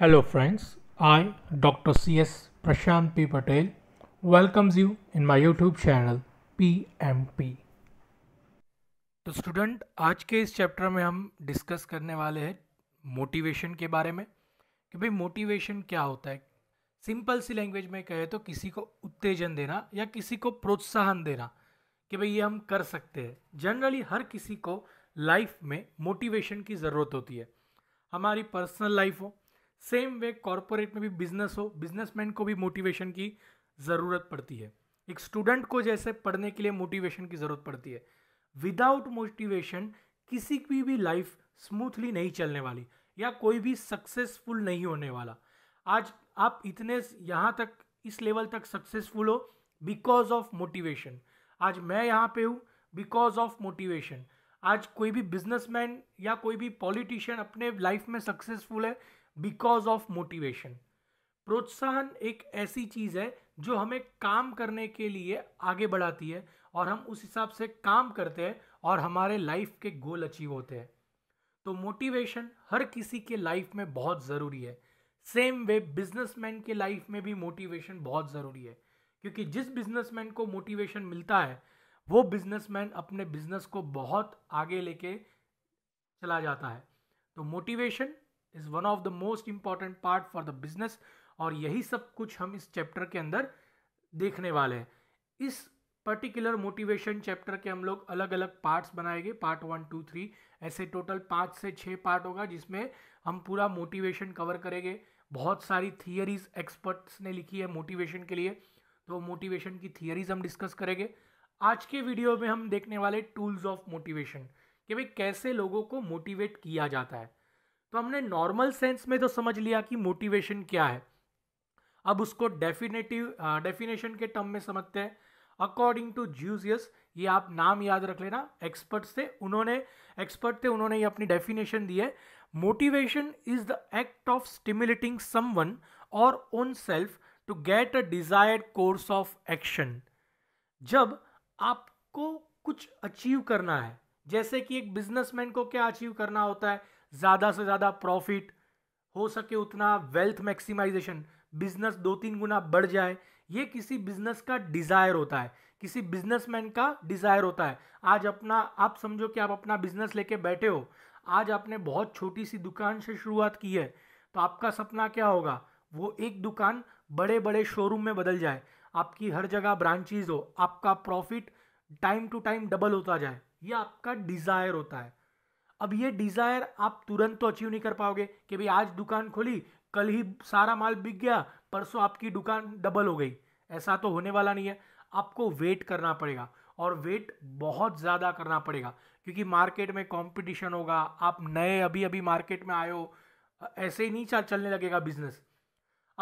Hello friends, I Dr. C.S. Prashant P. Patel welcomes you in my YouTube channel PMP. तो student आज के इस chapter में हम डिस्कस करने वाले हैं मोटिवेशन के बारे में कि भाई मोटिवेशन क्या होता है सिंपल सी लैंग्वेज में कहे तो किसी को उत्तेजन देना या किसी को प्रोत्साहन देना कि भाई ये हम कर सकते हैं जनरली हर किसी को लाइफ में मोटिवेशन की ज़रूरत होती है हमारी पर्सनल लाइफ हो सेम वे कॉरपोरेट में भी बिजनेस हो बिजनेसमैन को भी मोटिवेशन की ज़रूरत पड़ती है एक स्टूडेंट को जैसे पढ़ने के लिए मोटिवेशन की ज़रूरत पड़ती है विदाउट मोटिवेशन किसी की भी लाइफ स्मूथली नहीं चलने वाली या कोई भी सक्सेसफुल नहीं होने वाला आज आप इतने यहाँ तक इस लेवल तक सक्सेसफुल हो बिकॉज ऑफ मोटिवेशन आज मैं यहाँ पे हूँ बिकॉज ऑफ मोटिवेशन आज कोई भी बिजनेसमैन या कोई भी पॉलिटिशियन अपने लाइफ में सक्सेसफुल है बिकॉज ऑफ मोटिवेशन प्रोत्साहन एक ऐसी चीज़ है जो हमें काम करने के लिए आगे बढ़ाती है और हम उस हिसाब से काम करते हैं और हमारे लाइफ के गोल अचीव होते हैं तो मोटिवेशन हर किसी के लाइफ में बहुत ज़रूरी है सेम वे बिजनेसमैन के लाइफ में भी मोटिवेशन बहुत ज़रूरी है क्योंकि जिस बिजनेसमैन को मोटिवेशन मिलता है वो बिजनेसमैन अपने बिजनेस को बहुत आगे लेके चला जाता है तो motivation is one of the most important part for the business और यही सब कुछ हम इस चैप्टर के अंदर देखने वाले हैं इस पर्टिकुलर मोटिवेशन चैप्टर के हम लोग अलग अलग पार्ट्स बनाएंगे पार्ट वन टू थ्री ऐसे टोटल पाँच से छः पार्ट होगा जिसमें हम पूरा मोटिवेशन कवर करेंगे बहुत सारी थियरीज एक्सपर्ट्स ने लिखी है मोटिवेशन के लिए तो मोटिवेशन की थियरीज हम डिस्कस करेंगे आज के वीडियो में हम देखने वाले टूल्स ऑफ मोटिवेशन कि भाई कैसे लोगों को मोटिवेट किया जाता है तो हमने नॉर्मल सेंस में तो समझ लिया कि मोटिवेशन क्या है अब उसको डेफिनेटिव डेफिनेशन के टर्म में समझते हैं अकॉर्डिंग टू ज्यूजियस ये आप नाम याद रख लेना एक्सपर्ट थे उन्होंने एक्सपर्ट थे उन्होंने ये अपनी डेफिनेशन दी है motivation is the act of stimulating someone और own self to get a desired course of action जब आपको कुछ अचीव करना है जैसे कि एक बिजनेसमैन को क्या अचीव करना होता है ज़्यादा से ज़्यादा प्रॉफिट हो सके उतना वेल्थ मैक्सिमाइजेशन बिजनेस दो तीन गुना बढ़ जाए ये किसी बिजनेस का डिज़ायर होता है किसी बिजनेसमैन का डिज़ायर होता है आज अपना आप समझो कि आप अपना बिजनेस लेके बैठे हो आज आपने बहुत छोटी सी दुकान से शुरुआत की है तो आपका सपना क्या होगा वो एक दुकान बड़े बड़े शोरूम में बदल जाए आपकी हर जगह ब्रांचेज हो आपका profit time to time double होता जाए ये आपका डिज़ायर होता है अब ये डिज़ायर आप तुरंत तो अचीव नहीं कर पाओगे कि भाई आज दुकान खोली कल ही सारा माल बिक गया परसों आपकी दुकान डबल हो गई ऐसा तो होने वाला नहीं है आपको वेट करना पड़ेगा और वेट बहुत ज़्यादा करना पड़ेगा क्योंकि मार्केट में कंपटीशन होगा आप नए अभी अभी मार्केट में आए हो ऐसे ही नहीं चलने लगेगा बिजनेस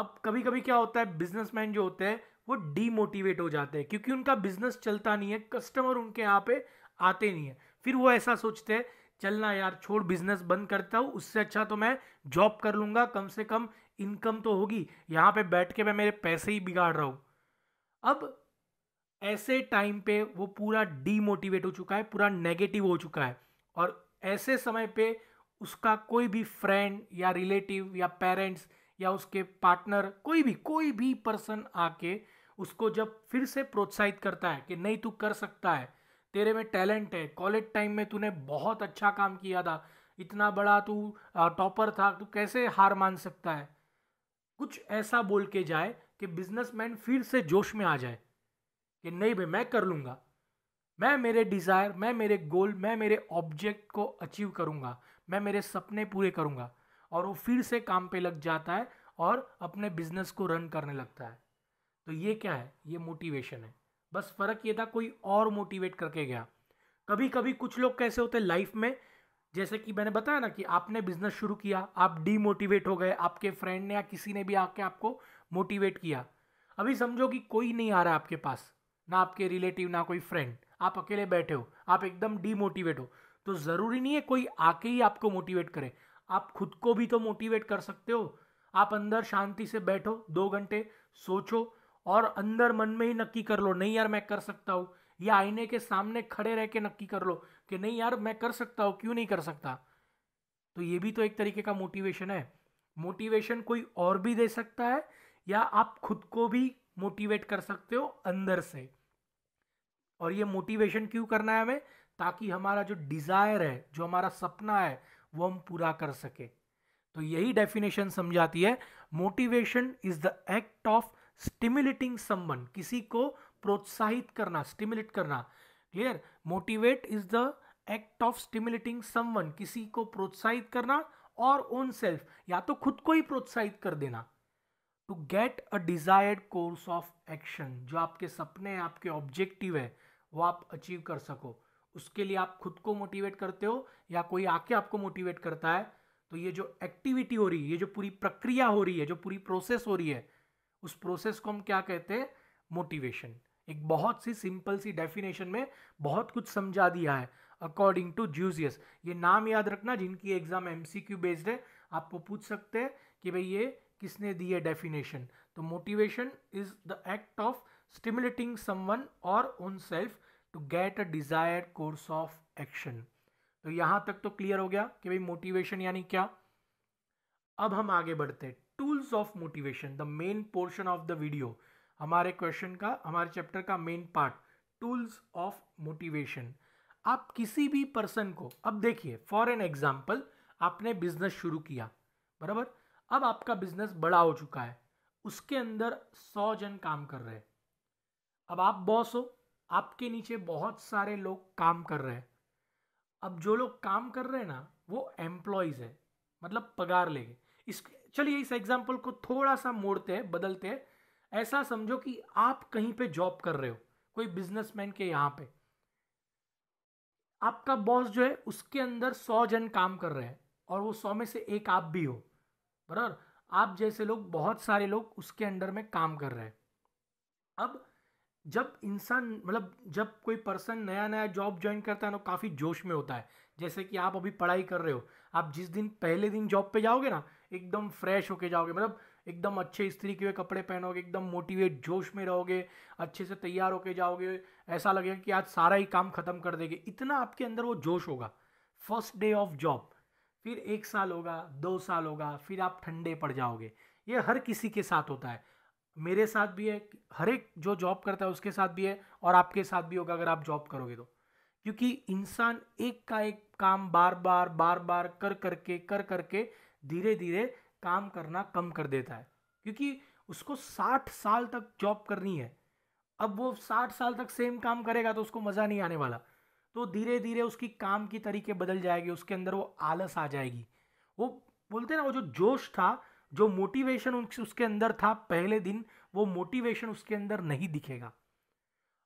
अब कभी कभी क्या होता है बिजनेसमैन जो होते हैं वो डीमोटिवेट हो जाते हैं क्योंकि उनका बिजनेस चलता नहीं है कस्टमर उनके यहाँ पे आते नहीं है फिर वो ऐसा सोचते हैं चलना यार छोड़ बिजनेस बंद करता हूँ उससे अच्छा तो मैं जॉब कर लूँगा कम से कम इनकम तो होगी यहाँ पे बैठ के मैं मेरे पैसे ही बिगाड़ रहा हूँ अब ऐसे टाइम पे वो पूरा डीमोटिवेट हो चुका है पूरा नेगेटिव हो चुका है और ऐसे समय पे उसका कोई भी फ्रेंड या रिलेटिव या पेरेंट्स या उसके पार्टनर कोई भी कोई भी पर्सन आके उसको जब फिर से प्रोत्साहित करता है कि नहीं तू कर सकता है तेरे में टैलेंट है कॉलेज टाइम में तूने बहुत अच्छा काम किया था इतना बड़ा तू टॉपर था तू कैसे हार मान सकता है कुछ ऐसा बोल के जाए कि बिजनेसमैन फिर से जोश में आ जाए कि नहीं भाई मैं कर लूँगा मैं मेरे डिज़ायर मैं मेरे गोल मैं मेरे ऑब्जेक्ट को अचीव करूँगा मैं मेरे सपने पूरे करूँगा और वो फिर से काम पे लग जाता है और अपने बिजनेस को रन करने लगता है तो ये क्या है ये मोटिवेशन है बस फ़र्क ये था कोई और मोटिवेट करके गया कभी कभी कुछ लोग कैसे होते लाइफ में जैसे कि मैंने बताया ना कि आपने बिजनेस शुरू किया आप डीमोटिवेट हो गए आपके फ्रेंड ने या किसी ने भी आके आपको मोटिवेट किया अभी समझो कि कोई नहीं आ रहा आपके पास ना आपके रिलेटिव ना कोई फ्रेंड आप अकेले बैठे हो आप एकदम डीमोटिवेट हो तो ज़रूरी नहीं है कोई आके ही आपको मोटिवेट करे आप खुद को भी तो मोटिवेट कर सकते हो आप अंदर शांति से बैठो दो घंटे सोचो और अंदर मन में ही नक्की कर लो नहीं यार मैं कर सकता हूँ या आईने के सामने खड़े रह के नक्की कर लो कि नहीं यार मैं कर सकता हूँ क्यों नहीं कर सकता तो ये भी तो एक तरीके का मोटिवेशन है मोटिवेशन कोई और भी दे सकता है या आप खुद को भी मोटिवेट कर सकते हो अंदर से और ये मोटिवेशन क्यों करना है हमें ताकि हमारा जो डिज़ायर है जो हमारा सपना है वो हम पूरा कर सके तो यही डेफिनेशन समझाती है motivation is the act of stimulating someone किसी को प्रोत्साहित करना स्टिम्युलेट करना clear motivate is the act of stimulating someone किसी को प्रोत्साहित करना और ओन सेल्फ या तो खुद को ही प्रोत्साहित कर देना to get a desired course of action जो आपके सपने आपके ऑब्जेक्टिव है वो आप अचीव कर सको उसके लिए आप खुद को मोटिवेट करते हो या कोई आके आपको मोटिवेट करता है तो ये जो एक्टिविटी हो रही है ये जो पूरी प्रक्रिया हो रही है जो पूरी प्रोसेस हो रही है उस प्रोसेस को हम क्या कहते हैं मोटिवेशन एक बहुत सी सिंपल सी डेफिनेशन में बहुत कुछ समझा दिया है अकॉर्डिंग टू ज्यूजियस ये नाम याद रखना जिनकी exam M C Q based है आपको पूछ सकते हैं कि भाई ये किसने दी है डेफिनेशन तो motivation is the act of stimulating someone और own self to get a desire course of action तो यहाँ तक तो क्लियर हो गया कि भाई मोटिवेशन यानी क्या अब हम आगे बढ़ते हैं tools of motivation the main portion of the video हमारे क्वेश्चन का हमारे चैप्टर का main part tools of motivation आप किसी भी पर्सन को अब देखिए फॉर एन एग्जाम्पल आपने बिजनेस शुरू किया बराबर अब आपका बिजनेस बड़ा हो चुका है उसके अंदर सौ जन काम कर रहे हैं अब आप बॉस हो आपके नीचे बहुत सारे लोग काम कर रहे हैं अब जो लोग काम कर रहे हैं ना वो एम्प्लॉयज़ है मतलब पगार लेंगे इसके चलिए इस एग्जाम्पल को थोड़ा सा मोड़ते हैं बदलते हैं ऐसा समझो कि आप कहीं पे जॉब कर रहे हो कोई बिजनेसमैन के यहाँ पे आपका बॉस जो है उसके अंदर सौ जन काम कर रहे हैं और वो सौ में से एक आप भी हो बराबर आप जैसे लोग बहुत सारे लोग उसके अंडर में काम कर रहे हैं अब जब इंसान मतलब जब कोई पर्सन नया नया जॉब ज्वाइन करता है ना काफ़ी जोश में होता है जैसे कि आप अभी पढ़ाई कर रहे हो आप जिस दिन पहले दिन जॉब पे जाओगे ना एकदम फ्रेश होके जाओगे मतलब एकदम अच्छे स्त्री के हुए कपड़े पहनोगे एकदम मोटिवेट जोश में रहोगे अच्छे से तैयार होके जाओगे ऐसा लगेगा कि आज सारा ही काम ख़त्म कर देगी इतना आपके अंदर वो जोश होगा फर्स्ट डे ऑफ जॉब फिर एक साल होगा दो साल होगा फिर आप ठंडे पड़ जाओगे ये हर किसी के साथ होता है मेरे साथ भी है हर एक जो जॉब करता है उसके साथ भी है और आपके साथ भी होगा अगर आप जॉब करोगे तो क्योंकि इंसान एक का एक काम बार बार बार बार कर करके कर करके कर धीरे धीरे काम करना कम कर देता है क्योंकि उसको साठ साल तक जॉब करनी है अब वो साठ साल तक सेम काम करेगा तो उसको मज़ा नहीं आने वाला तो धीरे धीरे उसकी काम की तरीके बदल जाएगी उसके अंदर वो आलस आ जाएगी वो बोलते ना वो जो जोश था जो मोटिवेशन उसके अंदर था पहले दिन वो मोटिवेशन उसके अंदर नहीं दिखेगा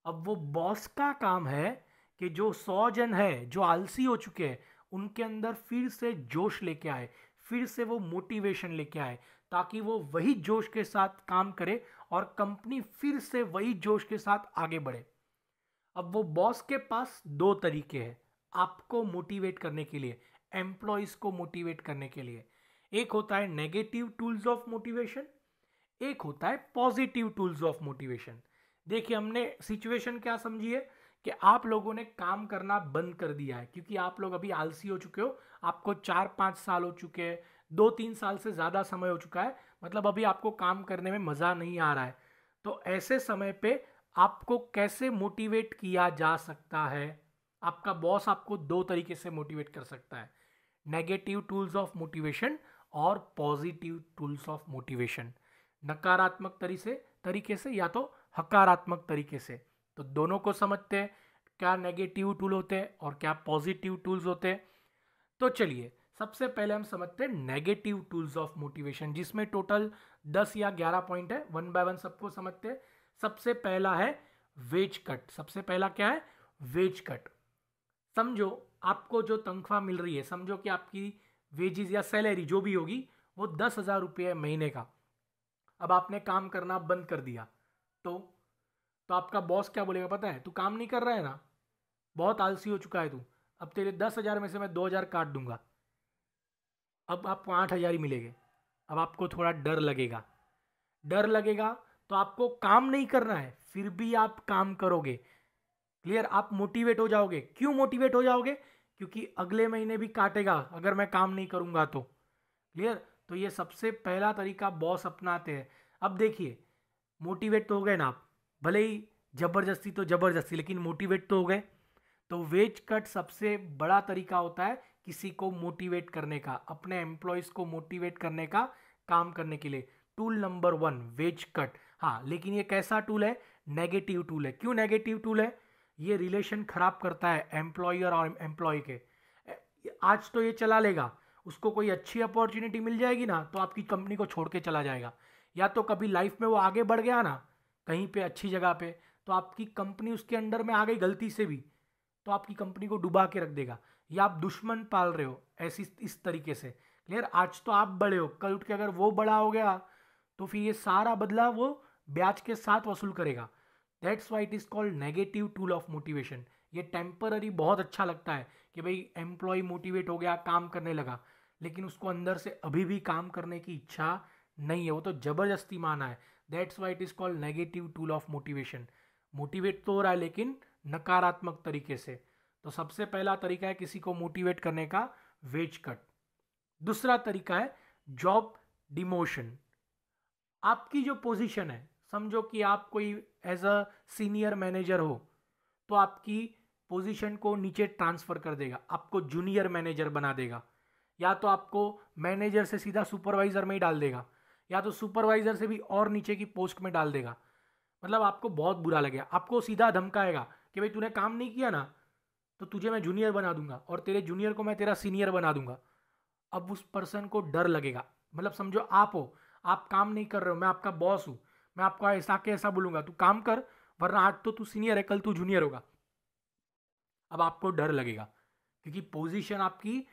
अब वो बॉस का काम है कि जो सौ जन है जो आलसी हो चुके हैं उनके अंदर फिर से जोश लेके आए फिर से वो मोटिवेशन लेके आए ताकि वो वही जोश के साथ काम करे और कंपनी फिर से वही जोश के साथ आगे बढ़े अब वो बॉस के पास दो तरीके हैं आपको मोटिवेट करने के लिए एम्प्लॉयज़ को मोटिवेट करने के लिए एक होता है नेगेटिव टूल्स ऑफ मोटिवेशन एक होता है पॉजिटिव टूल्स ऑफ मोटिवेशन देखिए हमने सिचुएशन क्या समझी है कि आप लोगों ने काम करना बंद कर दिया है क्योंकि आप लोग अभी आलसी हो चुके हो आपको चार पाँच साल हो चुके हैं दो तीन साल से ज़्यादा समय हो चुका है मतलब अभी आपको काम करने में मज़ा नहीं आ रहा है तो ऐसे समय पे आपको कैसे मोटिवेट किया जा सकता है आपका बॉस आपको दो तरीके से मोटिवेट कर सकता है नेगेटिव टूल्स ऑफ मोटिवेशन और पॉजिटिव टूल्स ऑफ मोटिवेशन नकारात्मक तरीके से तरीके से या तो हकारात्मक तरीके से तो दोनों को समझते हैं क्या नेगेटिव टूल होते हैं और क्या पॉजिटिव टूल्स होते हैं तो चलिए सबसे पहले हम समझते हैं नेगेटिव टूल्स ऑफ मोटिवेशन जिसमें टोटल दस या ग्यारह पॉइंट है वन बाय वन सबको समझते हैं सबसे पहला है वेज कट सबसे पहला क्या है वेज कट समझो आपको जो तनख्वाह मिल रही है समझो कि आपकी वेजेस या सैलरी जो भी होगी वो दस हज़ार रुपये है महीने का अब आपने काम करना बंद कर दिया तो तो आपका बॉस क्या बोलेगा पता है तू काम नहीं कर रहा है ना बहुत आलसी हो चुका है तू अब तेरे दस हज़ार में से मैं दो हज़ार काट दूंगा अब आपको आठ हज़ार ही मिलेंगे अब आपको थोड़ा डर लगेगा डर लगेगा तो आपको काम नहीं करना है फिर भी आप काम करोगे क्लियर आप मोटिवेट हो जाओगे क्यों मोटिवेट हो जाओगे क्योंकि अगले महीने भी काटेगा अगर मैं काम नहीं करूँगा तो क्लियर तो ये सबसे पहला तरीका बॉस अपनाते हैं अब देखिए मोटिवेट तो हो गए ना आप भले ही ज़बरदस्ती तो ज़बरदस्ती लेकिन मोटिवेट तो हो गए तो वेज कट सबसे बड़ा तरीका होता है किसी को मोटिवेट करने का अपने एम्प्लॉयज़ को मोटिवेट करने का काम करने के लिए tool number one wage cut हाँ लेकिन ये कैसा टूल है नेगेटिव टूल है क्यों नेगेटिव टूल है ये रिलेशन खराब करता है एम्प्लॉयर और एम्प्लॉय के आज तो ये चला लेगा उसको कोई अच्छी अपॉर्चुनिटी मिल जाएगी ना तो आपकी कंपनी को छोड़ के चला जाएगा या तो कभी लाइफ में वो आगे बढ़ गया ना कहीं पे अच्छी जगह पे तो आपकी कंपनी उसके अंडर में आ गई गलती से भी तो आपकी कंपनी को डुबा के रख देगा या आप दुश्मन पाल रहे हो ऐसी इस तरीके से क्लियर आज तो आप बड़े हो कल उठ के अगर वो बड़ा हो गया तो फिर ये सारा बदला वो ब्याज के साथ वसूल करेगा that's why it is called negative tool of motivation ये टेम्पररी बहुत अच्छा लगता है कि भाई एम्प्लॉय मोटिवेट हो गया काम करने लगा लेकिन उसको अंदर से अभी भी काम करने की इच्छा नहीं है वो तो ज़बरदस्ती माना है that's why it is called negative tool of motivation motivate तो हो रहा है लेकिन नकारात्मक तरीके से तो सबसे पहला तरीका है किसी को मोटिवेट करने का वेज कट दूसरा तरीका है जॉब डिमोशन आपकी जो पोजीशन है समझो कि आप कोई एज अ सीनियर मैनेजर हो तो आपकी पोजीशन को नीचे ट्रांसफ़र कर देगा आपको जूनियर मैनेजर बना देगा या तो आपको मैनेजर से सीधा सुपरवाइज़र में ही डाल देगा या तो सुपरवाइजर से भी और नीचे की पोस्ट में डाल देगा मतलब आपको बहुत बुरा लगेगा आपको सीधा धमकाएगा कि भाई तूने काम नहीं किया ना तो तुझे मैं जूनियर बना दूंगा और तेरे जूनियर को मैं तेरा सीनियर बना दूंगा अब उस पर्सन को डर लगेगा मतलब समझो आप हो आप काम नहीं कर रहे हो मैं आपका बॉस हूँ मैं आपको ऐसा के ऐसा बोलूँगा तू काम कर वरना आज तो तू सीनियर है कल तू जूनियर होगा अब आपको डर लगेगा क्योंकि पोजीशन आपकी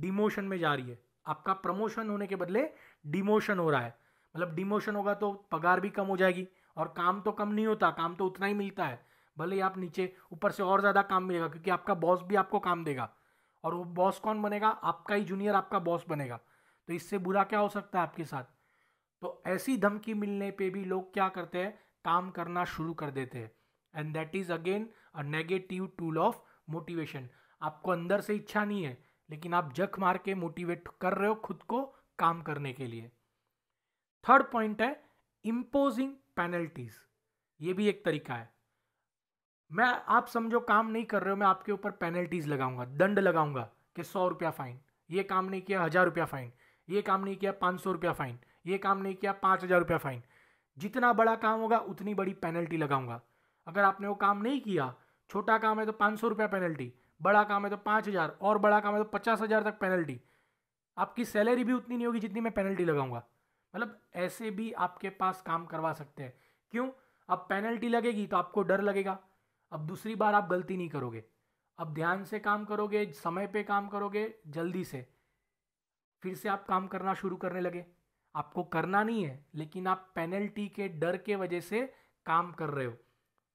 डिमोशन में जा रही है आपका प्रमोशन होने के बदले डिमोशन हो रहा है मतलब डिमोशन होगा तो पगार भी कम हो जाएगी और काम तो कम नहीं होता काम तो उतना ही मिलता है भले ही आप नीचे ऊपर से और ज़्यादा काम मिलेगा क्योंकि आपका बॉस भी आपको काम देगा और वो बॉस कौन बनेगा आपका ही जूनियर आपका बॉस बनेगा तो इससे बुरा क्या हो सकता है आपके साथ तो ऐसी धमकी मिलने पे भी लोग क्या करते हैं काम करना शुरू कर देते हैं and that is again a negative tool of motivation आपको अंदर से इच्छा नहीं है लेकिन आप जख मार के मोटिवेट कर रहे हो खुद को काम करने के लिए थर्ड पॉइंट है इम्पोजिंग पेनल्टीज ये भी एक तरीका है मैं आप समझो काम नहीं कर रहे हो मैं आपके ऊपर पेनल्टीज लगाऊंगा दंड लगाऊंगा कि सौ रुपया फाइन ये काम नहीं किया हज़ार रुपया फाइन ये काम नहीं किया पाँच सौ रुपया फाइन ये काम नहीं किया पाँच हज़ार रुपया फाइन जितना बड़ा काम होगा उतनी बड़ी पेनल्टी लगाऊंगा अगर आपने वो काम नहीं किया छोटा काम है तो पाँच सौ रुपया पेनल्टी बड़ा काम है तो पाँच हज़ार और बड़ा काम है तो पचास हज़ार तक पेनल्टी आपकी सैलरी भी उतनी नहीं होगी जितनी मैं पेनल्टी लगाऊंगा मतलब ऐसे भी आपके पास काम करवा सकते हैं क्यों अब पेनल्टी लगेगी तो आपको डर लगेगा अब दूसरी बार आप गलती नहीं करोगे अब ध्यान से काम करोगे समय पे काम करोगे जल्दी से फिर से आप काम करना शुरू करने लगे आपको करना नहीं है लेकिन आप पेनल्टी के डर के वजह से काम कर रहे हो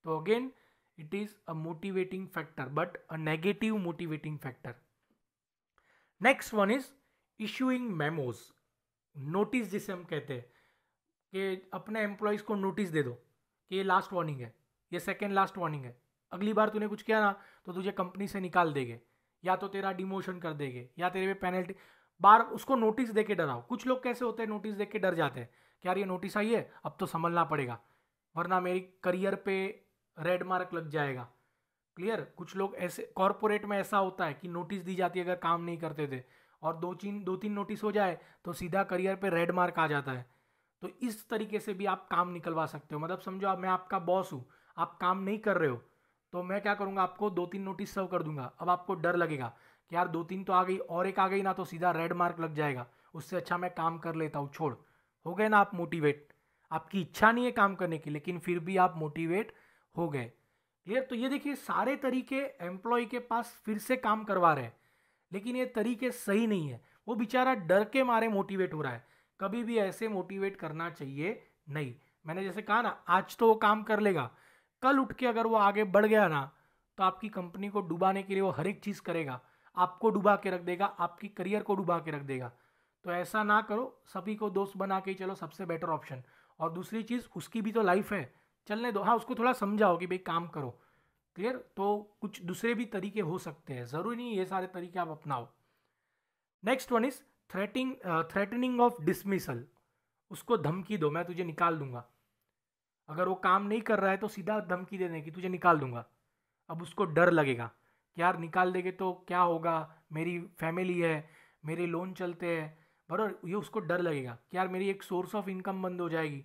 तो again it is a motivating factor but a negative motivating factor next one is issuing memos notice जिसे हम कहते हैं कि अपने एम्प्लॉयज़ को नोटिस दे दो कि ये लास्ट वार्निंग है ये सेकेंड लास्ट वार्निंग है अगली बार तूने कुछ किया ना तो तुझे कंपनी से निकाल देंगे या तो तेरा डिमोशन कर देंगे या तेरे पे पेनल्टी बार उसको नोटिस दे के डराओ कुछ लोग कैसे होते हैं नोटिस दे के डर जाते हैं कि यार ये नोटिस आई है अब तो संभलना पड़ेगा वरना मेरी करियर पे रेड मार्क लग जाएगा क्लियर कुछ लोग ऐसे कॉरपोरेट में ऐसा होता है कि नोटिस दी जाती है अगर काम नहीं करते थे और दो तीन दो तीन नोटिस हो जाए तो सीधा करियर पे रेड मार्क आ जाता है तो इस तरीके से भी आप काम निकलवा सकते हो मतलब समझो आप मैं आपका बॉस हूँ आप काम नहीं कर रहे हो तो मैं क्या करूँगा आपको दो तीन नोटिस सर्व कर दूंगा अब आपको डर लगेगा कि यार दो तीन तो आ गई और एक आ गई ना तो सीधा रेड मार्क लग जाएगा उससे अच्छा मैं काम कर लेता हूँ छोड़ हो गए ना आप मोटिवेट आपकी इच्छा नहीं है काम करने की लेकिन फिर भी आप मोटिवेट हो गए क्लियर तो ये देखिए सारे तरीके एम्प्लॉय के पास फिर से काम करवा रहे हैं लेकिन ये तरीके सही नहीं है वो बेचारा डर के मारे मोटिवेट हो रहा है कभी भी ऐसे मोटिवेट करना चाहिए नहीं मैंने जैसे कहा ना आज तो वो काम कर लेगा कल उठ के अगर वो आगे बढ़ गया ना तो आपकी कंपनी को डुबाने के लिए वो हर एक चीज़ करेगा आपको डुबा के रख देगा आपकी करियर को डुबा के रख देगा तो ऐसा ना करो सभी को दोस्त बना के चलो सबसे बेटर ऑप्शन और दूसरी चीज़ उसकी भी तो लाइफ है चलने दो हाँ उसको थोड़ा समझाओ कि भाई काम करो क्लियर तो कुछ दूसरे भी तरीके हो सकते हैं ज़रूरी नहीं ये सारे तरीके आप अपनाओ next one is threating threatening of dismissal उसको धमकी दो मैं तुझे निकाल दूंगा अगर वो काम नहीं कर रहा है तो सीधा धमकी दे देने की तुझे निकाल दूंगा अब उसको डर लगेगा कि यार निकाल देंगे तो क्या होगा मेरी फैमिली है मेरे लोन चलते हैं बरबर ये उसको डर लगेगा कि यार मेरी एक सोर्स ऑफ इनकम बंद हो जाएगी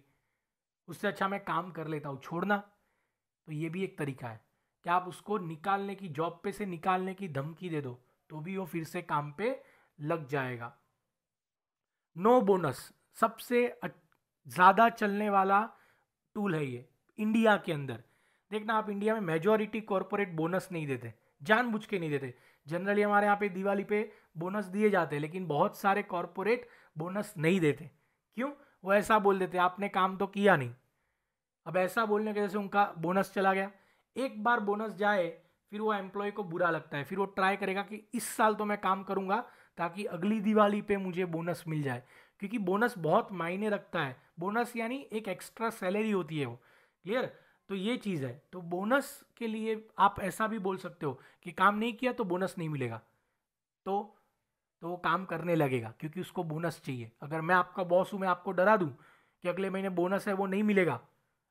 उससे अच्छा मैं काम कर लेता हूँ छोड़ना तो ये भी एक तरीका है या आप उसको निकालने की जॉब पे से निकालने की धमकी दे दो तो भी वो फिर से काम पे लग जाएगा नो बोनस सबसे ज़्यादा चलने वाला टूल है ये इंडिया के अंदर देखना आप इंडिया में मेजोरिटी कॉरपोरेट बोनस नहीं देते जानबूझ के नहीं देते जनरली हमारे यहाँ पे दिवाली पे बोनस दिए जाते हैं लेकिन बहुत सारे कॉरपोरेट बोनस नहीं देते क्यों वो ऐसा बोल देते आपने काम तो किया नहीं अब ऐसा बोलने के जैसे उनका बोनस चला गया एक बार बोनस जाए फिर वो एम्प्लॉय को बुरा लगता है फिर वो ट्राई करेगा कि इस साल तो मैं काम करूँगा ताकि अगली दिवाली पे मुझे बोनस मिल जाए क्योंकि बोनस बहुत मायने रखता है बोनस यानी एक एक्स्ट्रा सैलरी होती है वो क्लियर तो ये चीज़ है तो बोनस के लिए आप ऐसा भी बोल सकते हो कि काम नहीं किया तो बोनस नहीं मिलेगा तो तो वो काम करने लगेगा क्योंकि उसको बोनस चाहिए अगर मैं आपका बॉस हूँ मैं आपको डरा दूँ कि अगले महीने बोनस है वो नहीं मिलेगा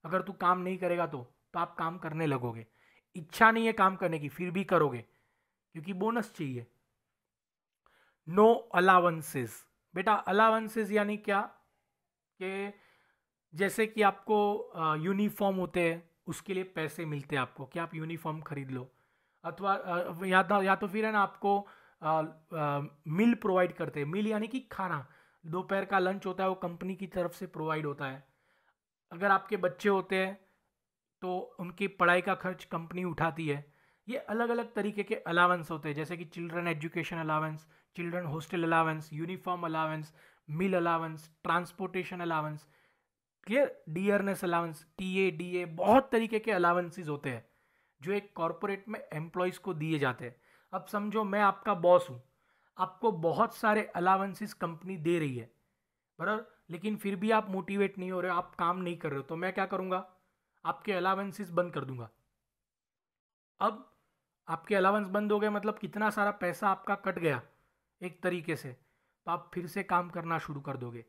अगर तू काम नहीं करेगा तो तो आप काम करने लगोगे इच्छा नहीं है काम करने की फिर भी करोगे क्योंकि बोनस चाहिए नो अलावेंसेस बेटा अलावेंसेस यानी क्या कि जैसे कि आपको यूनिफॉर्म होते हैं उसके लिए पैसे मिलते हैं आपको कि आप यूनिफॉर्म खरीद लो अथवा या, तो, या तो फिर है ना आपको आ, आ, मिल प्रोवाइड करते हैं मिल यानी कि खाना दोपहर का लंच होता है वो कंपनी की तरफ से प्रोवाइड होता है अगर आपके बच्चे होते हैं तो उनकी पढ़ाई का खर्च कंपनी उठाती है ये अलग अलग तरीके के अलावेंस होते हैं जैसे कि children education allowance children hostel allowance uniform allowance meal allowance transportation allowance clear dearness allowance T A D A बहुत तरीके के अलावेंसेज होते हैं जो एक कॉरपोरेट में एम्प्लॉयज़ को दिए जाते हैं अब समझो मैं आपका बॉस हूँ आपको बहुत सारे अलावेंसेज कंपनी दे रही है बराबर लेकिन फिर भी आप मोटिवेट नहीं हो रहे हो आप काम नहीं कर रहे हो तो मैं क्या करूँगा आपके अलावेंसेस बंद कर दूंगा अब आपके अलावेंस बंद हो गए मतलब कितना सारा पैसा आपका कट गया एक तरीके से तो आप फिर से काम करना शुरू कर दोगे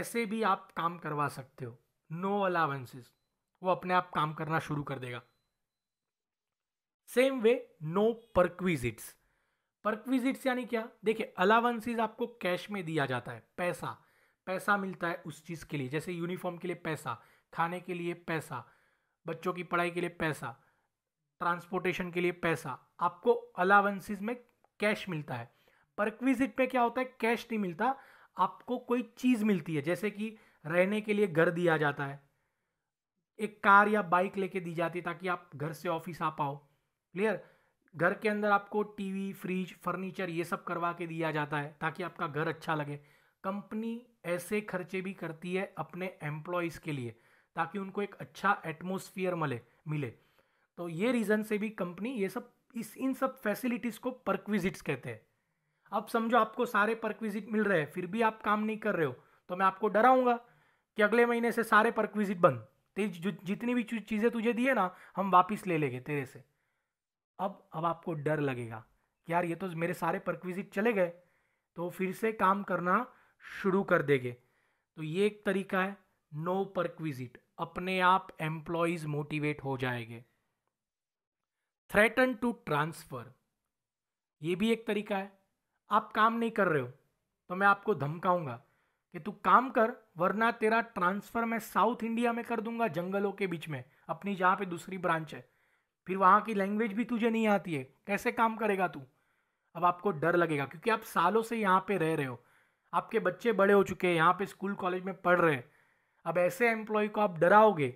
ऐसे भी आप काम करवा सकते हो नो अलावेंसेस वो अपने आप काम करना शुरू कर देगा same way no perquisites perquisites यानी क्या देखिए अलावेंसेज आपको कैश में दिया जाता है पैसा पैसा मिलता है उस चीज़ के लिए जैसे यूनिफॉर्म के लिए पैसा खाने के लिए पैसा बच्चों की पढ़ाई के लिए पैसा ट्रांसपोर्टेशन के लिए पैसा आपको अलावेंसेज में कैश मिलता है परक्विजिट में क्या होता है कैश नहीं मिलता आपको कोई चीज़ मिलती है जैसे कि रहने के लिए घर दिया जाता है एक कार या बाइक लेके दी जाती है ताकि आप घर से ऑफिस आ पाओ क्लियर घर के अंदर आपको टीवी फ्रिज फर्नीचर ये सब करवा के दिया जाता है ताकि आपका घर अच्छा लगे कंपनी ऐसे खर्चे भी करती है अपने एम्प्लॉयज़ के लिए ताकि उनको एक अच्छा एटमोसफियर मिले मिले तो ये रीज़न से भी कंपनी ये सब इस इन सब फैसिलिटीज़ को परक्विजिट्स कहते हैं अब समझो आपको सारे परक्विजिट मिल रहे हैं फिर भी आप काम नहीं कर रहे हो तो मैं आपको डराऊंगा कि अगले महीने से सारे परक्विजिट बंद तेज जितनी भी चीज़ें तुझे दिए ना हम वापस ले लेंगे तेरे से अब अब आपको डर लगेगा यार ये तो मेरे सारे परक्विजिट चले गए तो फिर से काम करना शुरू कर देंगे तो ये एक तरीका है नो परक्विजिट अपने आप एम्प्लॉयज मोटिवेट हो जाएंगे थ्रेटन टू ट्रांसफ़र ये भी एक तरीका है आप काम नहीं कर रहे हो तो मैं आपको धमकाऊंगा कि तू काम कर वरना तेरा ट्रांसफ़र मैं साउथ इंडिया में कर दूंगा जंगलों के बीच में अपनी जहां पे दूसरी ब्रांच है फिर वहां की लैंग्वेज भी तुझे नहीं आती है कैसे काम करेगा तू अब आपको डर लगेगा क्योंकि आप सालों से यहां पे रह रहे हो आपके बच्चे बड़े हो चुके हैं यहाँ पे स्कूल कॉलेज में पढ़ रहे हैं अब ऐसे एम्प्लॉय को आप डराओगे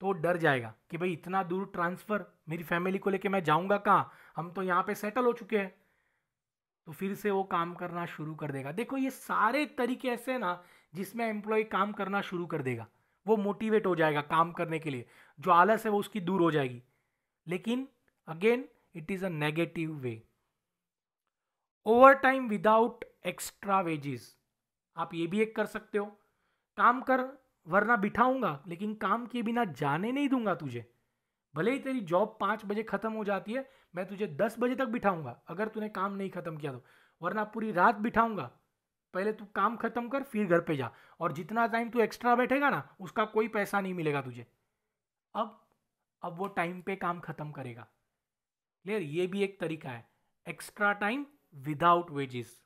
तो डर जाएगा कि भाई इतना दूर ट्रांसफ़र मेरी फैमिली को लेके मैं जाऊंगा कहाँ हम तो यहाँ पे सेटल हो चुके हैं तो फिर से वो काम करना शुरू कर देगा देखो ये सारे तरीके ऐसे हैं ना जिसमें एम्प्लॉय काम करना शुरू कर देगा वो मोटिवेट हो जाएगा काम करने के लिए जो आलस है वो उसकी दूर हो जाएगी लेकिन again it is a negative way overtime without extra wages आप ये भी एक कर सकते हो काम कर वरना बिठाऊंगा लेकिन काम किए बिना जाने नहीं दूंगा तुझे भले ही तेरी जॉब पाँच बजे ख़त्म हो जाती है मैं तुझे दस बजे तक बिठाऊंगा अगर तूने काम नहीं ख़त्म किया तो वरना पूरी रात बिठाऊंगा पहले तू काम ख़त्म कर फिर घर पे जा और जितना टाइम तू एक्स्ट्रा बैठेगा ना उसका कोई पैसा नहीं मिलेगा तुझे अब अब वो टाइम पे काम ख़त्म करेगा क्लियर ये भी एक तरीका है extra time without wages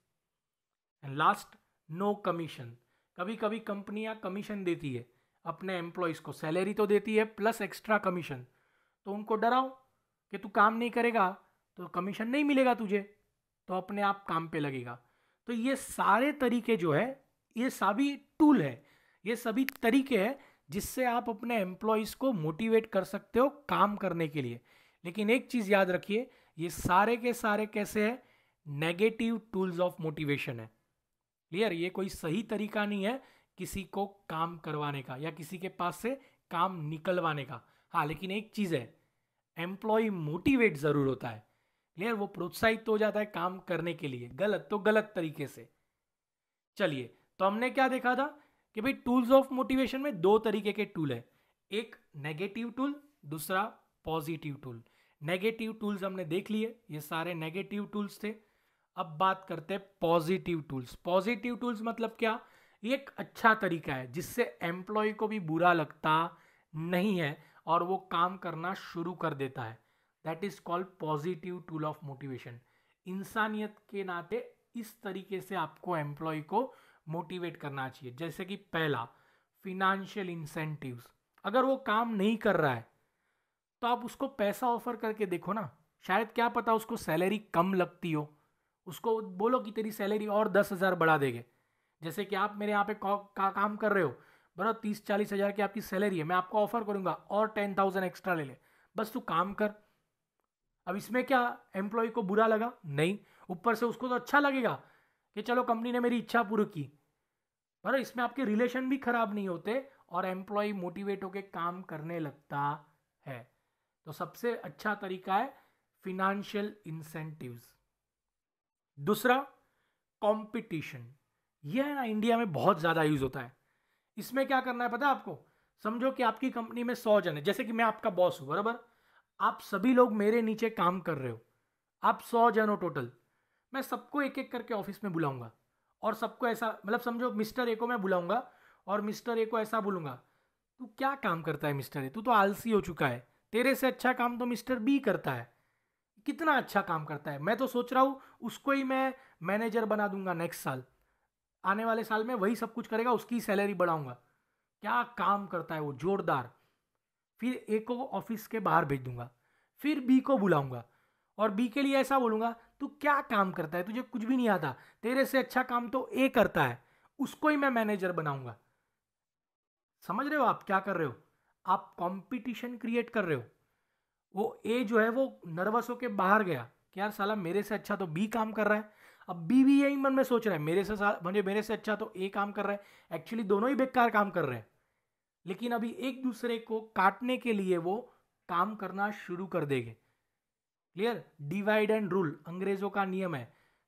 and last no commission कभी कभी कंपनियां कमीशन देती है अपने एम्प्लॉयज़ को सैलरी तो देती है प्लस एक्स्ट्रा कमीशन तो उनको डराओ कि तू काम नहीं करेगा तो कमीशन नहीं मिलेगा तुझे तो अपने आप काम पे लगेगा तो ये सारे तरीके जो है ये सभी टूल है ये सभी तरीके हैं जिससे आप अपने एम्प्लॉयज़ को मोटिवेट कर सकते हो काम करने के लिए लेकिन एक चीज़ याद रखिए ये सारे के सारे कैसे हैं नेगेटिव टूल्स ऑफ मोटिवेशन है क्लियर ये कोई सही तरीका नहीं है किसी को काम करवाने का या किसी के पास से काम निकलवाने का हाँ लेकिन एक चीज़ है एम्प्लॉय मोटिवेट ज़रूर होता है क्लियर वो प्रोत्साहित हो जाता है काम करने के लिए गलत तो गलत तरीके से चलिए तो हमने क्या देखा था कि भाई टूल्स ऑफ मोटिवेशन में दो तरीके के टूल है एक नेगेटिव टूल दूसरा पॉजिटिव टूल नेगेटिव टूल्स हमने देख लिए ये सारे नेगेटिव टूल्स थे अब बात करते हैं पॉजिटिव टूल्स पॉजिटिव टूल्स मतलब क्या ये एक अच्छा तरीका है जिससे एम्प्लॉय को भी बुरा लगता नहीं है और वो काम करना शुरू कर देता है that is called positive tool of motivation इंसानियत के नाते इस तरीके से आपको एम्प्लॉय को मोटिवेट करना चाहिए जैसे कि पहला फिनेंशियल इंसेंटिव्स अगर वो काम नहीं कर रहा है तो आप उसको पैसा ऑफर करके देखो ना शायद क्या पता उसको सैलरी कम लगती हो उसको बोलो कि तेरी सैलरी और दस हज़ार बढ़ा देंगे जैसे कि आप मेरे यहाँ पे का, काम कर रहे हो बराबर तीस चालीस हज़ार की आपकी सैलरी है मैं आपको ऑफ़र करूँगा और टेन थाउजेंड एक्स्ट्रा ले ले बस तू काम कर अब इसमें क्या एम्प्लॉय को बुरा लगा नहीं ऊपर से उसको तो अच्छा लगेगा कि चलो कंपनी ने मेरी इच्छा पूरी की बराबर इसमें आपके रिलेशन भी ख़राब नहीं होते और एम्प्लॉय मोटिवेट होकर काम करने लगता है तो सबसे अच्छा तरीका है फिनेंशियल इंसेंटिव्स दूसरा कंपटीशन यह है ना इंडिया में बहुत ज़्यादा यूज़ होता है इसमें क्या करना है पता है आपको समझो कि आपकी कंपनी में सौ जन है जैसे कि मैं आपका बॉस हूं बराबर आप सभी लोग मेरे नीचे काम कर रहे हो आप सौ जन हो टोटल मैं सबको एक एक करके ऑफिस में बुलाऊंगा और सबको ऐसा मतलब समझो मिस्टर ए को मैं बुलाऊंगा और मिस्टर ए को ऐसा बोलूंगा तू क्या काम करता है मिस्टर ए तू तो आलसी हो चुका है तेरे से अच्छा काम तो मिस्टर बी करता है कितना अच्छा काम करता है मैं तो सोच रहा हूँ उसको ही मैं मैनेजर बना दूंगा नेक्स्ट साल आने वाले साल में वही सब कुछ करेगा उसकी सैलरी बढ़ाऊंगा क्या काम करता है वो जोरदार फिर ए को ऑफिस के बाहर भेज दूंगा फिर बी को बुलाऊंगा और बी के लिए ऐसा बोलूंगा तू क्या काम करता है तुझे कुछ भी नहीं आता तेरे से अच्छा काम तो ए करता है उसको ही मैं मैनेजर बनाऊंगा समझ रहे हो आप क्या कर रहे हो आप कंपटीशन क्रिएट कर रहे हो वो ए जो है वो नर्वस होकर बाहर गया कि यार साला मेरे से अच्छा तो बी काम कर रहा है अब बी भी यही मन में सोच रहा है मेरे से मुझे मेरे से अच्छा तो ए काम कर रहा है एक्चुअली दोनों ही बेकार काम कर रहे हैं लेकिन अभी एक दूसरे को काटने के लिए वो काम करना शुरू कर देंगे क्लियर डिवाइड एंड रूल अंग्रेजों का नियम है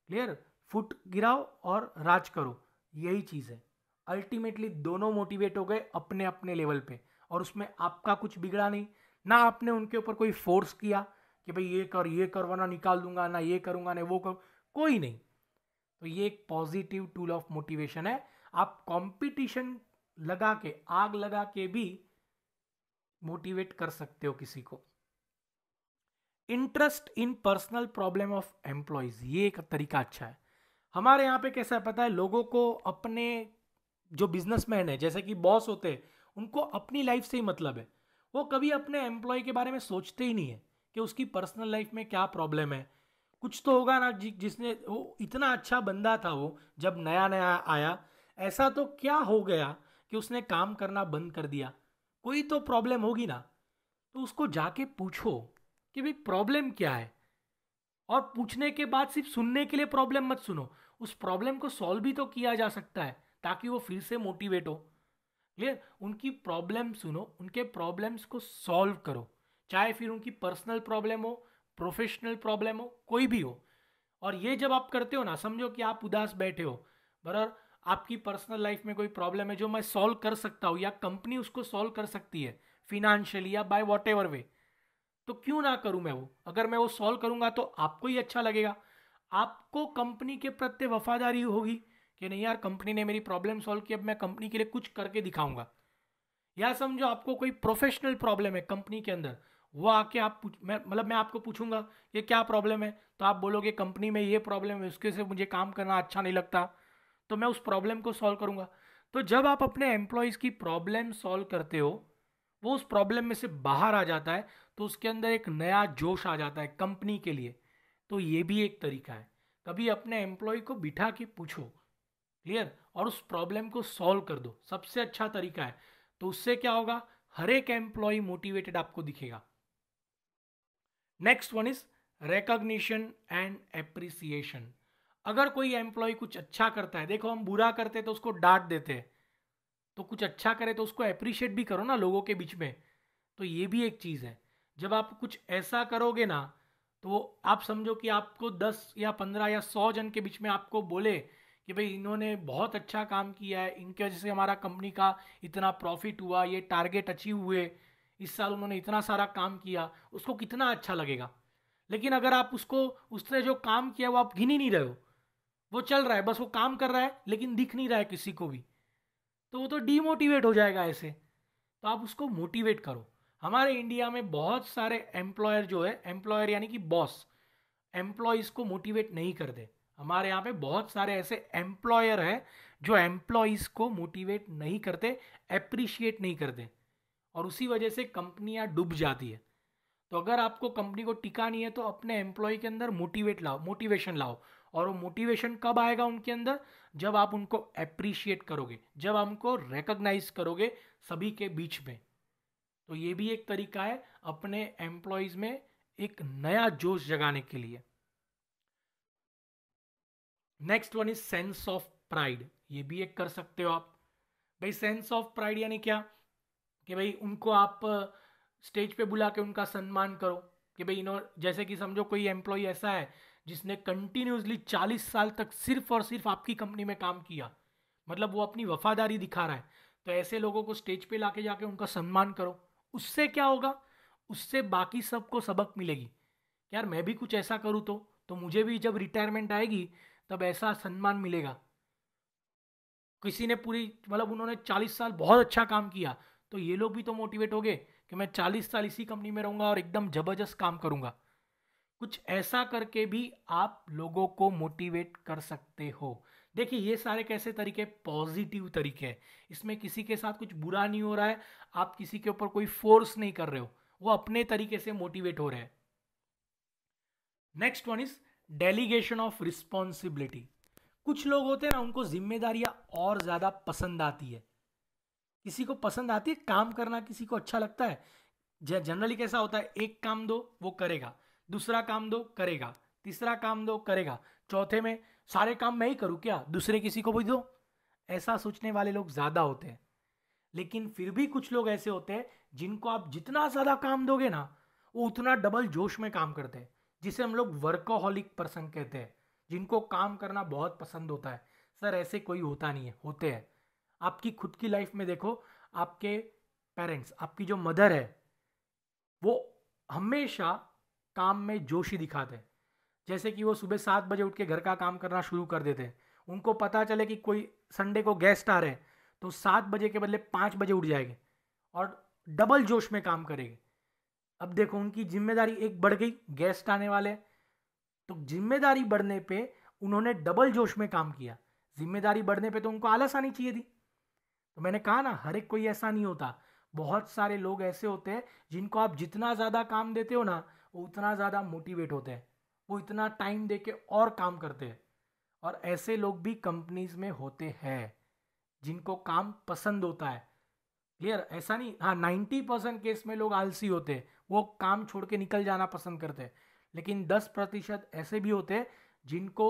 क्लियर फुट गिराओ और राज करो यही चीज़ है अल्टीमेटली दोनों मोटिवेट हो गए अपने अपने लेवल पे और उसमें आपका कुछ बिगड़ा नहीं ना आपने उनके ऊपर कोई फोर्स किया कि भाई ये कर ये कर वरना निकाल दूंगा ना ये करूंगा ना वो करूँ कोई नहीं तो ये एक पॉजिटिव टूल ऑफ मोटिवेशन है आप कंपटीशन लगा के आग लगा के भी मोटिवेट कर सकते हो किसी को interest in personal problem of employees ये एक तरीका अच्छा है हमारे यहाँ पे कैसा है पता है लोगों को अपने जो बिजनेसमैन है जैसे कि बॉस होते हैं उनको अपनी लाइफ से ही मतलब है वो कभी अपने एम्प्लॉय के बारे में सोचते ही नहीं है कि उसकी पर्सनल लाइफ में क्या प्रॉब्लम है कुछ तो होगा ना जि, जिसने वो इतना अच्छा बंदा था वो जब नया नया आया ऐसा तो क्या हो गया कि उसने काम करना बंद कर दिया कोई तो प्रॉब्लम होगी ना तो उसको जाके पूछो कि भाई प्रॉब्लम क्या है और पूछने के बाद सिर्फ सुनने के लिए प्रॉब्लम मत सुनो उस प्रॉब्लम को सॉल्व भी तो किया जा सकता है ताकि वो फिर से मोटिवेट हो क्लियर उनकी प्रॉब्लम सुनो उनके प्रॉब्लम्स को सॉल्व करो चाहे फिर उनकी पर्सनल प्रॉब्लम हो प्रोफेशनल प्रॉब्लम हो कोई भी हो और ये जब आप करते हो ना समझो कि आप उदास बैठे हो बरर आपकी पर्सनल लाइफ में कोई प्रॉब्लम है जो मैं सॉल्व कर सकता हूँ या कंपनी उसको सॉल्व कर सकती है फिनेंशियली या बाय वॉट एवर वे तो क्यों ना करूँ मैं वो अगर मैं वो सॉल्व करूँगा तो आपको ही अच्छा लगेगा आपको कंपनी के प्रति वफादारी होगी कि नहीं यार कंपनी ने मेरी प्रॉब्लम सॉल्व की अब मैं कंपनी के लिए कुछ करके दिखाऊंगा या समझो आपको कोई प्रोफेशनल प्रॉब्लम है कंपनी के अंदर वो आके आप मैं मतलब मैं आपको पूछूंगा ये क्या प्रॉब्लम है तो आप बोलोगे कंपनी में ये प्रॉब्लम है उसके से मुझे काम करना अच्छा नहीं लगता तो मैं उस प्रॉब्लम को सॉल्व करूंगा तो जब आप अपने एम्प्लॉयज़ की प्रॉब्लम सॉल्व करते हो वो उस प्रॉब्लम में से बाहर आ जाता है तो उसके अंदर एक नया जोश आ जाता है कंपनी के लिए तो ये भी एक तरीका है कभी अपने एम्प्लॉय को बिठा के पूछो क्लियर और उस प्रॉब्लम को सॉल्व कर दो सबसे अच्छा तरीका है तो उससे क्या होगा हर एक एम्प्लॉय मोटिवेटेड आपको दिखेगा next one is recognition and appreciation अगर कोई एम्प्लॉय कुछ अच्छा करता है देखो हम बुरा करते हैं तो उसको डांट देते हैं तो कुछ अच्छा करे तो उसको अप्रिशिएट भी करो ना लोगों के बीच में तो ये भी एक चीज़ है जब आप कुछ ऐसा करोगे ना तो आप समझो कि आपको दस या पंद्रह या सौ जन के बीच में आपको बोले कि भाई इन्होंने बहुत अच्छा काम किया है इनके वजह से हमारा कंपनी का इतना प्रॉफिट हुआ ये टारगेट अचीव हुए इस साल उन्होंने इतना सारा काम किया उसको कितना अच्छा लगेगा लेकिन अगर आप उसको उसने जो काम किया वो आप गिन ही नहीं रहे हो वो चल रहा है बस वो काम कर रहा है लेकिन दिख नहीं रहा है किसी को भी तो वो तो डीमोटिवेट हो जाएगा ऐसे तो आप उसको मोटिवेट करो हमारे इंडिया में बहुत सारे एम्प्लॉयर जो है एम्प्लॉयर यानी कि बॉस एम्प्लॉयज़ को मोटिवेट नहीं करते हमारे यहाँ पे बहुत सारे ऐसे एम्प्लॉयर हैं जो एम्प्लॉयज़ को मोटिवेट नहीं करते अप्रिशिएट नहीं करते और उसी वजह से कंपनियाँ डूब जाती है तो अगर आपको कंपनी को टिका नहीं है तो अपने एम्प्लॉय के अंदर मोटिवेट लाओ मोटिवेशन लाओ और वो मोटिवेशन कब आएगा उनके अंदर जब आप उनको अप्रिशिएट करोगे जब आप उनको रिकग्नाइज करोगे सभी के बीच में तो ये भी एक तरीका है अपने एम्प्लॉयज़ में एक नया जोश जगाने के लिए next one is sense of pride ये भी एक कर सकते हो आप भाई सेंस ऑफ प्राइड यानी क्या कि भाई उनको आप स्टेज पे बुला के उनका सम्मान करो कि भाई इन्हों जैसे कि समझो कोई एम्प्लॉय ऐसा है जिसने कंटिन्यूसली चालीस साल तक सिर्फ और सिर्फ आपकी कंपनी में काम किया मतलब वो अपनी वफादारी दिखा रहा है तो ऐसे लोगों को स्टेज पे लाके जाके उनका सम्मान करो उससे क्या होगा उससे बाकी सबको सबक मिलेगी यार मैं भी कुछ ऐसा करूँ तो तो मुझे भी जब रिटायरमेंट आएगी तब ऐसा सम्मान मिलेगा किसी ने पूरी मतलब उन्होंने चालीस साल बहुत अच्छा काम किया तो ये लोग भी तो मोटिवेट हो गए कि मैं चालीस साल इसी कंपनी में रहूंगा और एकदम ज़बरदस्त काम करूंगा कुछ ऐसा करके भी आप लोगों को मोटिवेट कर सकते हो देखिए ये सारे कैसे तरीके पॉजिटिव तरीके हैं इसमें किसी के साथ कुछ बुरा नहीं हो रहा है आप किसी के ऊपर कोई फोर्स नहीं कर रहे हो वो अपने तरीके से मोटिवेट हो रहे हैं next one is delegation of responsibility कुछ लोग होते हैं ना उनको जिम्मेदारियां और ज़्यादा पसंद आती है किसी को पसंद आती है काम करना किसी को अच्छा लगता है जनरली कैसा होता है एक काम दो वो करेगा दूसरा काम दो करेगा तीसरा काम दो करेगा चौथे में सारे काम मैं ही करूँ क्या दूसरे किसी को भी दो ऐसा सोचने वाले लोग ज़्यादा होते हैं लेकिन फिर भी कुछ लोग ऐसे होते हैं जिनको आप जितना ज़्यादा काम दोगे ना वो उतना डबल जोश में काम करते हैं जिसे हम लोग वर्कोहॉलिक पर्सन कहते हैं जिनको काम करना बहुत पसंद होता है सर ऐसे कोई होता नहीं है होते हैं आपकी खुद की लाइफ में देखो आपके पेरेंट्स आपकी जो मदर है वो हमेशा काम में जोशी दिखाते हैं जैसे कि वो सुबह सात बजे उठ के घर का काम करना शुरू कर देते हैं उनको पता चले कि कोई संडे को गेस्ट आ रहे हैं तो सात बजे के बदले पाँच बजे उठ जाएंगे और डबल जोश में काम करेंगे अब देखो उनकी जिम्मेदारी एक बढ़ गई गेस्ट आने वाले तो जिम्मेदारी बढ़ने पे उन्होंने डबल जोश में काम किया जिम्मेदारी बढ़ने पे तो उनको आलस आनी चाहिए थी तो मैंने कहा ना हर एक कोई ऐसा नहीं होता बहुत सारे लोग ऐसे होते हैं जिनको आप जितना ज़्यादा काम देते हो ना वो उतना ज़्यादा मोटिवेट होते हैं वो इतना टाइम दे के और काम करते हैं और ऐसे लोग भी कंपनीज में होते हैं जिनको काम पसंद होता है क्लियर ऐसा नहीं हाँ नाइन्टी परसेंट केस में लोग आलसी होते हैं वो काम छोड़ के निकल जाना पसंद करते हैं लेकिन दस प्रतिशत ऐसे भी होते हैं जिनको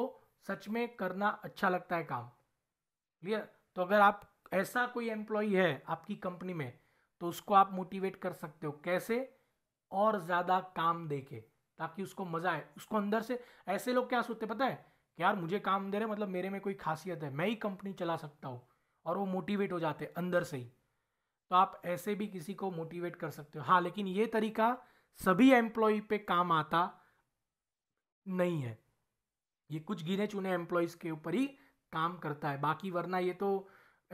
सच में करना अच्छा लगता है काम क्लियर तो अगर आप ऐसा कोई एम्प्लॉय है आपकी कंपनी में तो उसको आप मोटिवेट कर सकते हो कैसे और ज़्यादा काम दे के ताकि उसको मज़ा आए उसको अंदर से ऐसे लोग क्या सोचते पता है कि यार मुझे काम दे रहे मतलब मेरे में कोई खासियत है मैं ही कंपनी चला सकता हूँ और वो मोटिवेट हो जाते अंदर से ही तो आप ऐसे भी किसी को मोटिवेट कर सकते हो हाँ लेकिन ये तरीका सभी एम्प्लॉय पे काम आता नहीं है ये कुछ गिने चुने एम्प्लॉयज़ के ऊपर ही काम करता है बाकी वरना ये तो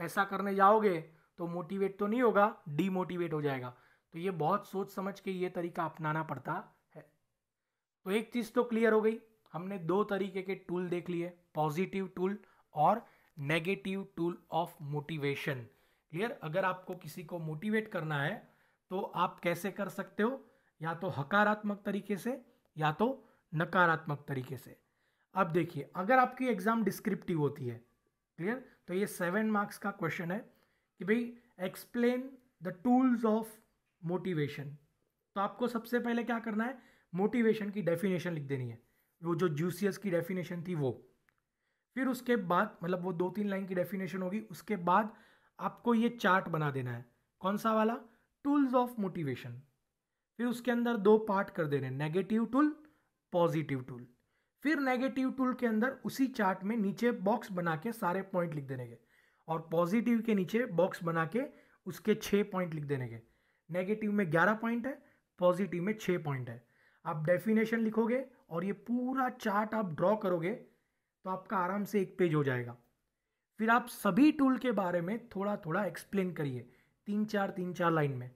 ऐसा करने जाओगे तो मोटिवेट तो नहीं होगा डीमोटिवेट हो जाएगा तो ये बहुत सोच समझ के ये तरीका अपनाना पड़ता है तो एक चीज़ तो क्लियर हो गई हमने दो तरीके के टूल देख लिए पॉजिटिव टूल और negative tool of motivation clear अगर आपको किसी को मोटिवेट करना है तो आप कैसे कर सकते हो या तो हकारात्मक तरीके से या तो नकारात्मक तरीके से अब देखिए अगर आपकी एग्ज़ाम डिस्क्रिप्टिव होती है क्लियर तो ये सेवन मार्क्स का क्वेश्चन है कि भाई explain the tools of motivation तो आपको सबसे पहले क्या करना है मोटिवेशन की डेफिनेशन लिख देनी है वो जो जूसियस की डेफिनेशन थी वो फिर उसके बाद मतलब वो दो तीन लाइन की डेफिनेशन होगी उसके बाद आपको ये चार्ट बना देना है कौन सा वाला टूल्स ऑफ मोटिवेशन फिर उसके अंदर दो पार्ट कर देने नेगेटिव टूल पॉजिटिव टूल फिर नेगेटिव टूल के अंदर उसी चार्ट में नीचे बॉक्स बना के सारे पॉइंट लिख देने के और पॉजिटिव के नीचे बॉक्स बना के उसके छः पॉइंट लिख देने के नेगेटिव में ग्यारह पॉइंट है पॉजिटिव में छः पॉइंट है आप डेफिनेशन लिखोगे और ये पूरा चार्ट आप ड्रॉ करोगे तो आपका आराम से एक पेज हो जाएगा फिर आप सभी टूल के बारे में थोड़ा थोड़ा एक्सप्लेन करिए तीन चार तीन चार लाइन में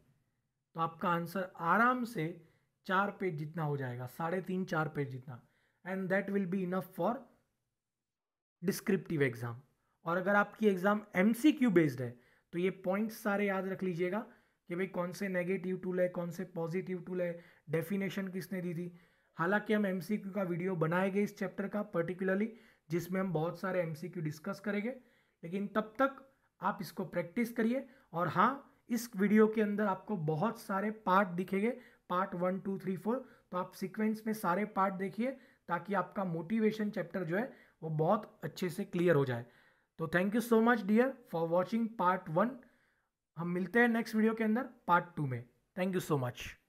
तो आपका आंसर आराम से चार पेज जितना हो जाएगा साढ़े तीन चार पेज जितना and that will be enough for descriptive exam और अगर आपकी एग्ज़ाम एम बेस्ड है तो ये पॉइंट्स सारे याद रख लीजिएगा कि भाई कौन से नेगेटिव टूल है कौन से पॉजिटिव टूल है डेफिनेशन किसने दी थी हालांकि हम एम का वीडियो बनाएंगे इस चैप्टर का पर्टिकुलरली जिसमें हम बहुत सारे एम डिस्कस करेंगे लेकिन तब तक आप इसको प्रैक्टिस करिए और हाँ इस वीडियो के अंदर आपको बहुत सारे पार्ट दिखेंगे part one two three four तो आप सीक्वेंस में सारे पार्ट देखिए ताकि आपका मोटिवेशन चैप्टर जो है वो बहुत अच्छे से क्लियर हो जाए तो thank you so much dear for watching part one हम मिलते हैं नेक्स्ट वीडियो के अंदर पार्ट टू में थैंक यू सो मच